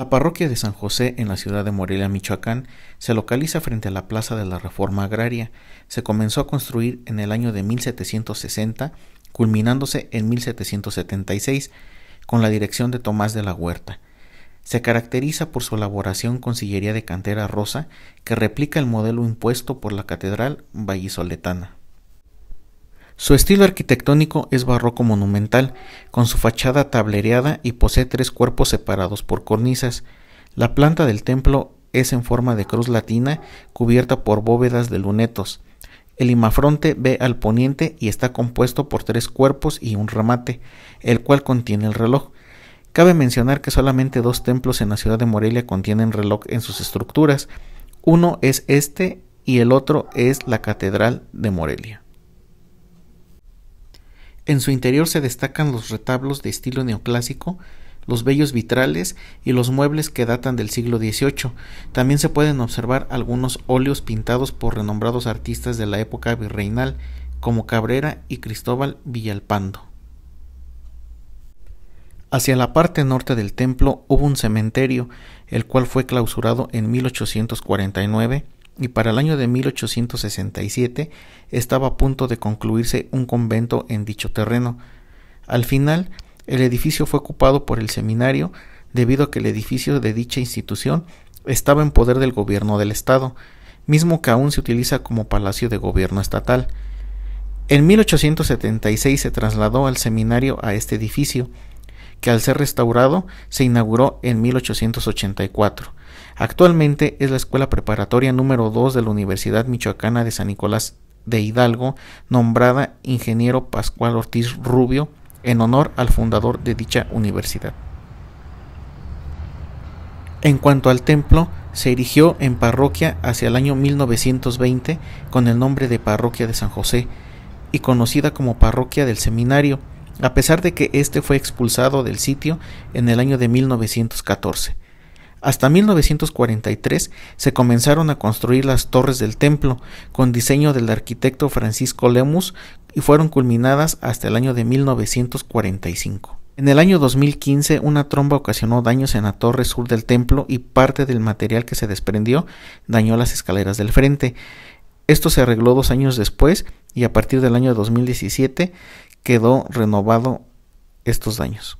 La parroquia de San José en la ciudad de Morelia, Michoacán, se localiza frente a la Plaza de la Reforma Agraria. Se comenzó a construir en el año de 1760, culminándose en 1776 con la dirección de Tomás de la Huerta. Se caracteriza por su elaboración con sillería de cantera rosa que replica el modelo impuesto por la Catedral Vallisoletana. Su estilo arquitectónico es barroco monumental, con su fachada tablereada y posee tres cuerpos separados por cornisas. La planta del templo es en forma de cruz latina, cubierta por bóvedas de lunetos. El imafronte ve al poniente y está compuesto por tres cuerpos y un remate, el cual contiene el reloj. Cabe mencionar que solamente dos templos en la ciudad de Morelia contienen reloj en sus estructuras. Uno es este y el otro es la Catedral de Morelia. En su interior se destacan los retablos de estilo neoclásico, los bellos vitrales y los muebles que datan del siglo XVIII. También se pueden observar algunos óleos pintados por renombrados artistas de la época virreinal, como Cabrera y Cristóbal Villalpando. Hacia la parte norte del templo hubo un cementerio, el cual fue clausurado en 1849 y para el año de 1867 estaba a punto de concluirse un convento en dicho terreno. Al final, el edificio fue ocupado por el seminario debido a que el edificio de dicha institución estaba en poder del gobierno del estado, mismo que aún se utiliza como palacio de gobierno estatal. En 1876 se trasladó al seminario a este edificio, que al ser restaurado se inauguró en 1884. Actualmente es la escuela preparatoria número 2 de la Universidad Michoacana de San Nicolás de Hidalgo, nombrada Ingeniero Pascual Ortiz Rubio en honor al fundador de dicha universidad. En cuanto al templo, se erigió en parroquia hacia el año 1920 con el nombre de Parroquia de San José y conocida como Parroquia del Seminario, a pesar de que este fue expulsado del sitio en el año de 1914. Hasta 1943 se comenzaron a construir las torres del templo con diseño del arquitecto Francisco Lemus y fueron culminadas hasta el año de 1945. En el año 2015 una tromba ocasionó daños en la torre sur del templo y parte del material que se desprendió dañó las escaleras del frente. Esto se arregló dos años después y a partir del año 2017 quedó renovado estos daños